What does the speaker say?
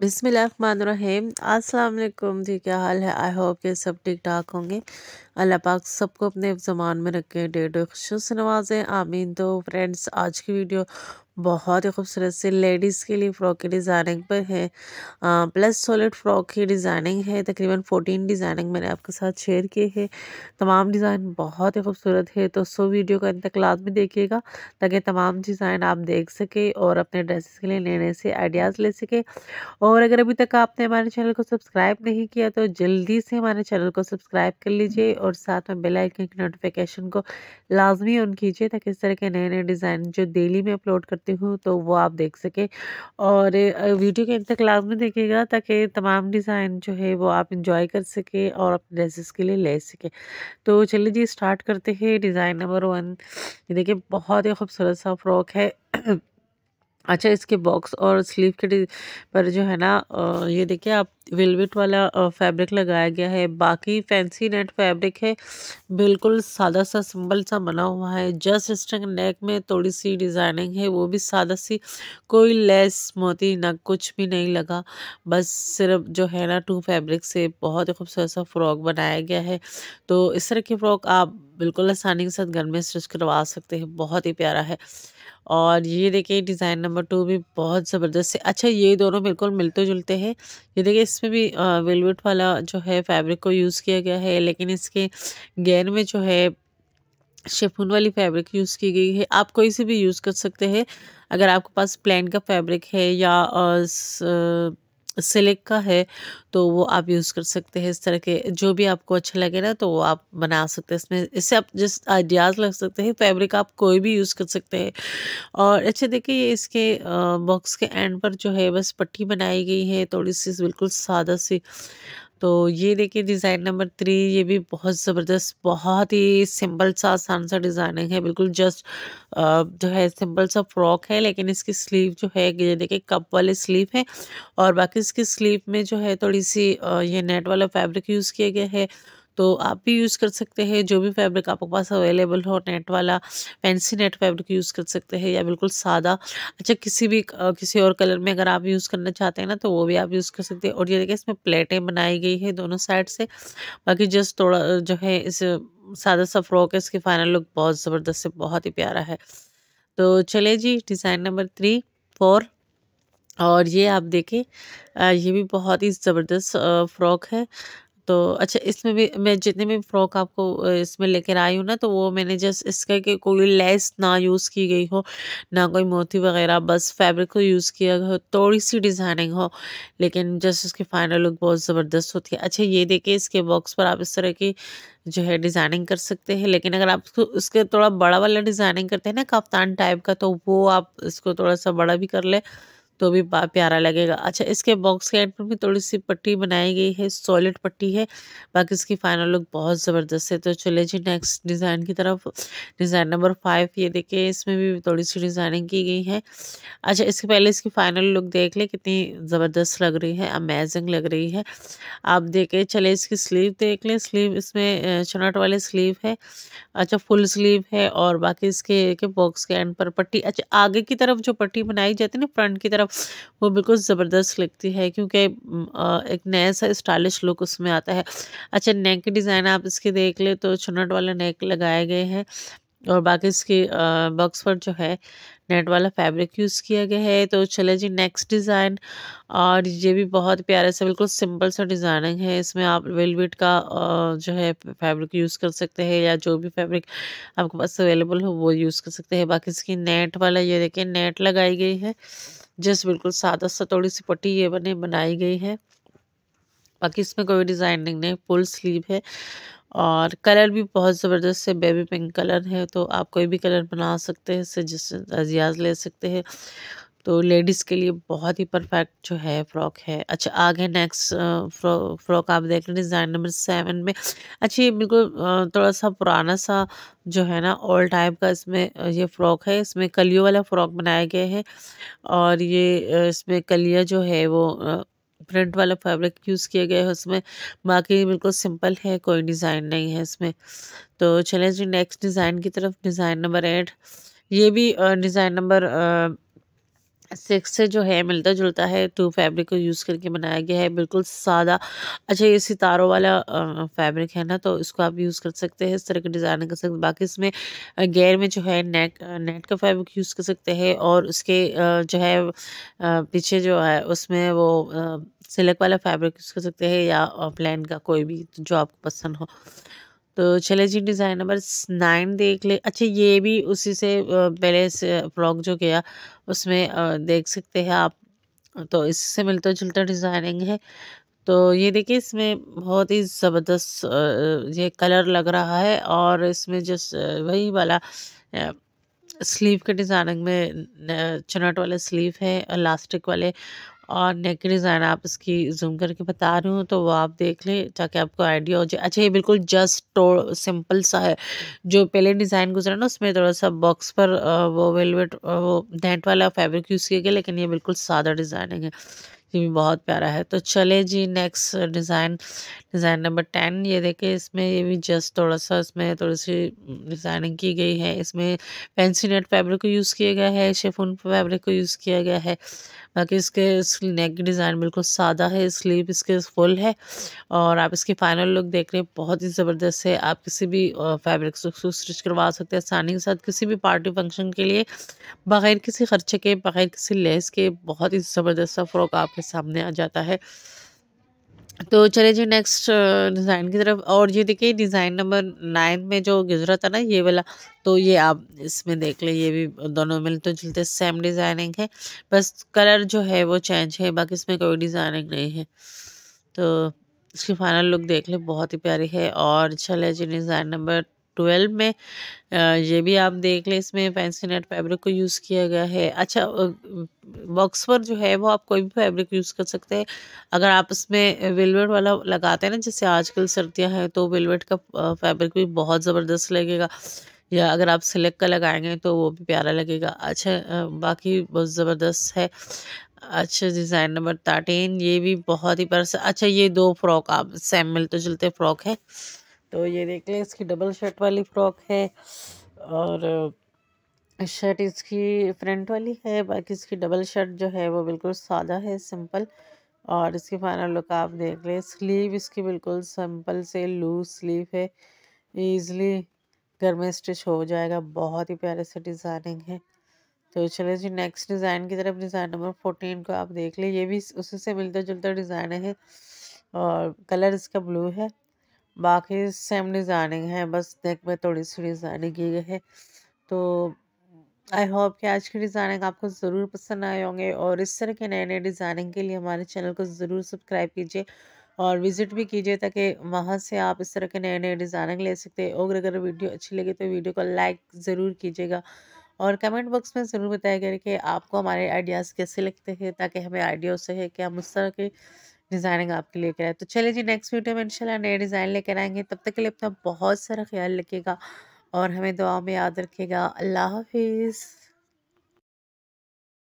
बिसमीम अस्सलाम जी क्या हाल है आई होप ये सब ठीक ठाक होंगे अल्लाह पाक सबको अपने जमान में रखें डेढ़ खुश से नवाजें आमीन तो फ्रेंड्स आज की वीडियो बहुत ही खूबसूरत से लेडीज़ के लिए फ़्रॉक की डिज़ाइनिंग पर है आ, प्लस सॉलिड फ़्रॉक की डिज़ाइनिंग है तकरीबन फोर्टीन डिज़ाइनिंग मैंने आपके साथ शेयर किए हैं तमाम डिज़ाइन बहुत ही खूबसूरत है तो सो वीडियो का अंत तक लाजमी देखिएगा ताकि तमाम डिज़ाइन आप देख सकें और अपने ड्रेसेस के लिए नए नए से आइडियाज़ ले सकें और अगर अभी तक आपने हमारे चैनल को सब्सक्राइब नहीं किया तो जल्दी से हमारे चैनल को सब्सक्राइब कर लीजिए और साथ में बेलाइकन की नोटिफिकेशन को लाजमी ऑन कीजिए ताकि इस तरह के नए नए डिज़ाइन जो डेली में अपलोड करते करती हूँ तो वो आप देख सकें और वीडियो के अंत तक तो लाभ में देखिएगा ताकि तमाम डिज़ाइन जो है वो आप इंजॉय कर सकें और अपने ड्रेसेस के लिए ले सकें तो चलिए जी स्टार्ट करते हैं डिज़ाइन नंबर वन ये देखिए बहुत ही खूबसूरत सा फ्रॉक है अच्छा इसके बॉक्स और स्लीव के पर जो है ना ये देखिए आप वेलवेट वाला फैब्रिक लगाया गया है बाकी फैंसी नेट फैब्रिक है बिल्कुल सादा सा सिंपल सा बना हुआ है जस्ट स्ट्रिंग नेक में थोड़ी सी डिज़ाइनिंग है वो भी सादा सी कोई लेस मोती ना कुछ भी नहीं लगा बस सिर्फ जो है ना टू फैब्रिक से बहुत ही खूबसूरत सा फ्रॉक बनाया गया है तो इस तरह की फ़्रॉक आप बिल्कुल आसानी के साथ घर में स्टिच करवा सकते हैं बहुत ही प्यारा है और ये देखिए डिज़ाइन नंबर टू भी बहुत ज़बरदस्त है अच्छा ये दोनों बिल्कुल मिलते जुलते हैं ये देखिए इसमें भी वेलवेट वाला जो है फैब्रिक को यूज़ किया गया है लेकिन इसके गैन में जो है शेफून वाली फैब्रिक यूज़ की गई है आप कोई से भी यूज़ कर सकते हैं अगर आपके पास प्लेन का फैब्रिक है या सिलिक का है तो वो आप यूज़ कर सकते हैं इस तरह के जो भी आपको अच्छा लगे ना तो वो आप बना सकते हैं इसमें इससे आप जिस आइडियाज़ लग सकते हैं फैब्रिक आप कोई भी यूज़ कर सकते हैं और अच्छा देखिए ये इसके बॉक्स के एंड पर जो है बस पट्टी बनाई गई है थोड़ी सी बिल्कुल सादा सी तो ये देखिए डिज़ाइन नंबर थ्री ये भी बहुत ज़बरदस्त बहुत ही सिंपल सा आसान सा डिज़ाइनिंग है बिल्कुल जस्ट जो है सिंपल सा फ्रॉक है लेकिन इसकी स्लीव जो है ये देखिए कप वाले स्लीव है और बाकी इसकी स्लीव में जो है थोड़ी सी ये नेट वाला फैब्रिक यूज़ किया गया है तो आप भी यूज़ कर सकते हैं जो भी फैब्रिक आपके पास अवेलेबल हो नेट वाला फैंसी नेट फैब्रिक यूज़ कर सकते हैं या बिल्कुल सादा अच्छा किसी भी किसी और कलर में अगर आप यूज़ करना चाहते हैं ना तो वो भी आप यूज़ कर सकते हैं और ये देखिए इसमें प्लेटें बनाई गई है दोनों साइड से बाकी जस्ट थोड़ा जो है इस सादा सा फ्रॉक है इसकी फाइनल लुक बहुत ज़बरदस्त है बहुत ही प्यारा है तो चले जी डिज़ाइन नंबर थ्री फोर और ये आप देखें ये भी बहुत ही ज़बरदस्त फ्रॉक है तो अच्छा इसमें भी मैं जितने भी फ्रॉक आपको इसमें लेकर आई हूँ ना तो वो मैंने जस्ट इसका कि कोई लेस ना यूज़ की गई हो ना कोई मोती वगैरह बस फैब्रिक को यूज़ किया गया हो थोड़ी सी डिज़ाइनिंग हो लेकिन जस्ट उसकी फाइनल लुक बहुत ज़बरदस्त होती है अच्छा ये देखिए इसके बॉक्स पर आप इस तरह की जो है डिज़ाइनिंग कर सकते हैं लेकिन अगर आप उसको उसके थोड़ा बड़ा वाला डिज़ाइनिंग करते हैं ना कप्तान टाइप का तो वो आप इसको थोड़ा सा बड़ा भी कर ले तो भी प्यारा लगेगा अच्छा इसके बॉक्स के एंड पर भी थोड़ी सी पट्टी बनाई गई है सॉलिड पट्टी है बाकी इसकी फाइनल लुक बहुत ज़बरदस्त है तो चले जी नेक्स्ट डिज़ाइन की तरफ डिज़ाइन नंबर फाइव ये देखिए इसमें भी थोड़ी सी डिज़ाइनिंग की गई है अच्छा इसके पहले इसकी फाइनल लुक देख ले कितनी ज़बरदस्त लग रही है अमेजिंग लग रही है आप देखें चले इसकी स्लीव देख लें स्लीव इसमें चनाट वाले स्लीव है अच्छा फुल स्लीव है और बाकी इसके बॉक्स के एंड पर पट्टी अच्छा आगे की तरफ जो पट्टी बनाई जाती है ना फ्रंट की तरफ वो बिल्कुल ज़बरदस्त लगती है क्योंकि एक नया सा स्टाइलिश लुक उसमें आता है अच्छा नेक डिज़ाइन आप इसके देख ले तो चुनट वाला नेक लगाए गए हैं और बाकी इसकी बॉक्स पर जो है नेट वाला फैब्रिक यूज़ किया गया है तो चले जी नेक्स्ट डिज़ाइन और ये भी बहुत प्यारा सा बिल्कुल सिंपल सा डिज़ाइनिंग है इसमें आप वेलवेट का जो है फैब्रिक यूज़ कर सकते हैं या जो भी फैब्रिक आपके पास अवेलेबल हो वो यूज़ कर सकते हैं बाकी इसकी नेट वाला ये देखिए नेट लगाई गई है जिस बिल्कुल सादा सा थोड़ी सी पट्टी ये बने बनाई गई है बाकी इसमें कोई डिज़ाइनिंग नहीं फुल स्लीव है और कलर भी बहुत ज़बरदस्त है बेबी पिंक कलर है तो आप कोई भी कलर बना सकते हैं इससे जिस अजियाज ले सकते हैं तो लेडीज़ के लिए बहुत ही परफेक्ट जो है फ़्रॉक है अच्छा आगे नेक्स्ट फ्रॉक आप देख रहे हैं डिज़ाइन नंबर सेवन में अच्छा ये बिल्कुल थोड़ा सा पुराना सा जो है ना ओल्ड टाइप का इसमें ये फ़्रॉक है इसमें कलियों वाला फ़्रॉक बनाया गया है और ये इसमें कलिया जो है वो प्रिंट वाला फैब्रिक यूज़ किया गया है उसमें बाकी बिल्कुल सिंपल है कोई डिज़ाइन नहीं है इसमें तो चले जी नेक्स्ट डिज़ाइन की तरफ डिज़ाइन नंबर एट ये भी डिज़ाइन नंबर सिक्स से जो है मिलता जुलता है टू तो फैब्रिक को यूज़ करके बनाया गया है बिल्कुल सादा अच्छा ये सितारों वाला फैब्रिक है ना तो इसको आप यूज़ कर सकते हैं इस तरह के डिज़ाइन कर सकते हैं बाकी इसमें गेयर में जो है नेट नेट का फैब्रिक यूज़ कर सकते हैं और उसके जो है पीछे जो है उसमें वो सिल्क वाला फैब्रिक यूज़ कर सकते हैं या प्लान का कोई भी जो आपको पसंद हो तो चले जी डिज़ाइन नंबर नाइन देख ले अच्छा ये भी उसी से पहले से फ्रॉक जो गया उसमें देख सकते हैं आप तो इससे मिलता जुलता डिज़ाइनिंग है तो ये देखिए इसमें बहुत ही ज़बरदस्त ये कलर लग रहा है और इसमें जो वही वाला स्लीव के डिज़ाइनिंग में चनट वाले स्लीव है इलास्टिक वाले और नेक डिज़ाइन आप इसकी जूम करके बता रही हूँ तो वो आप देख लें ताकि आपको आइडिया हो जाए अच्छा ये बिल्कुल जस्ट तो सिंपल सा है जो पहले डिज़ाइन गुजरा ना उसमें थोड़ा सा बॉक्स पर वो वेलवेट वो नेट वाला फैब्रिक यूज़ किया गया लेकिन ये बिल्कुल सादा डिज़ाइनिंग है ये भी बहुत प्यारा है तो चले जी next design design number ten ये देखें इसमें ये भी जस्ट थोड़ा सा इसमें थोड़ी सी डिज़ाइनिंग की गई है इसमें पेंसी नेट फैब्रिक को यूज़ किया गया है शेफून फैब्रिक को यूज़ किया गया है बाकी इसके नेक की डिज़ाइन बिल्कुल सादा है स्लीव इसके फुल है और आप इसकी फाइनल लुक देख रहे हैं बहुत ही ज़बरदस्त है आप किसी भी फैब्रिक से स्टिच करवा सकते हैं आसानी के साथ किसी भी पार्टी फंक्शन के लिए बग़ैर किसी खर्चे के बग़ैर किसी लेस के बहुत ही ज़बरदस्त फ़्रॉक आपके सामने आ जाता है तो चले जी नेक्स्ट डिज़ाइन की तरफ और ये देखिए डिज़ाइन नंबर नाइन में जो गुजरा था ना ये वाला तो ये आप इसमें देख लें ये भी दोनों मिलते तो जुलते सेम डिज़ाइनिंग है बस कलर जो है वो चेंज है बाकी इसमें कोई डिज़ाइनिंग नहीं है तो इसकी फाइनल लुक देख लें बहुत ही प्यारी है और चले जी डिज़ाइन नंबर ट्वेल्व में ये भी आप देख लें इसमें फैंसी नेट फैब्रिक को यूज़ किया गया है अच्छा बॉक्स पर जो है वो आप कोई भी फैब्रिक यूज़ कर सकते हैं अगर आप इसमें वेलवेट वाला लगाते हैं ना जैसे आजकल सर्दियाँ हैं तो वेलवेट का फैब्रिक भी बहुत ज़बरदस्त लगेगा या अगर आप सिलेक्ट का लगाएंगे तो वो भी प्यारा लगेगा अच्छा बाकी बहुत ज़बरदस्त है अच्छा डिज़ाइन नंबर थर्टीन ये भी बहुत ही परस अच्छा ये दो फ्रॉक आप सेम मिलते जुलते फ्रॉक है तो ये देख लें इसकी डबल शर्ट वाली फ्रॉक है और शर्ट इसकी फ्रंट वाली है बाकी इसकी डबल शर्ट जो है वो बिल्कुल सादा है सिंपल और इसकी फाइनल लुक आप देख लें स्लीव इसकी बिल्कुल सिंपल से लूज स्लीव है ईज़िली घर में स्टिच हो जाएगा बहुत ही प्यारे से डिज़ाइनिंग है तो चले जी नेक्स्ट डिज़ाइन की तरफ डिज़ाइन नंबर फोर्टीन को आप देख लें ये भी उसी से मिलता जुलता डिज़ाइन है और कलर इसका ब्लू है बाकी सेम डिज़ाइनिंग है बस नेक में थोड़ी सी डिज़ाइनिंग की गई है तो आई होप कि आज की डिज़ाइनिंग आपको ज़रूर पसंद आए होंगे और इस तरह के नए नए डिज़ाइनिंग के लिए हमारे चैनल को ज़रूर सब्सक्राइब कीजिए और विज़िट भी कीजिए ताकि वहाँ से आप इस तरह के नए नए डिज़ाइनिंग ले सकते हैं और अगर वीडियो अच्छी लगी तो वीडियो को लाइक ज़रूर कीजिएगा और कमेंट बॉक्स में ज़रूर बताया करें कि आपको हमारे आइडियाज़ कैसे लगते हैं ताकि हमें आइडिया हो सके कि हम उस तरह के डिज़ाइनिंग आपके लिए कराए तो चलिए जी नेक्स्ट वीडियो में इंशाल्लाह नए डिज़ाइन लेकर आएंगे तब तक के लिए अपना बहुत सारा ख्याल रखिएगा और हमें दुआ में याद रखिएगा अल्लाह हाफिज़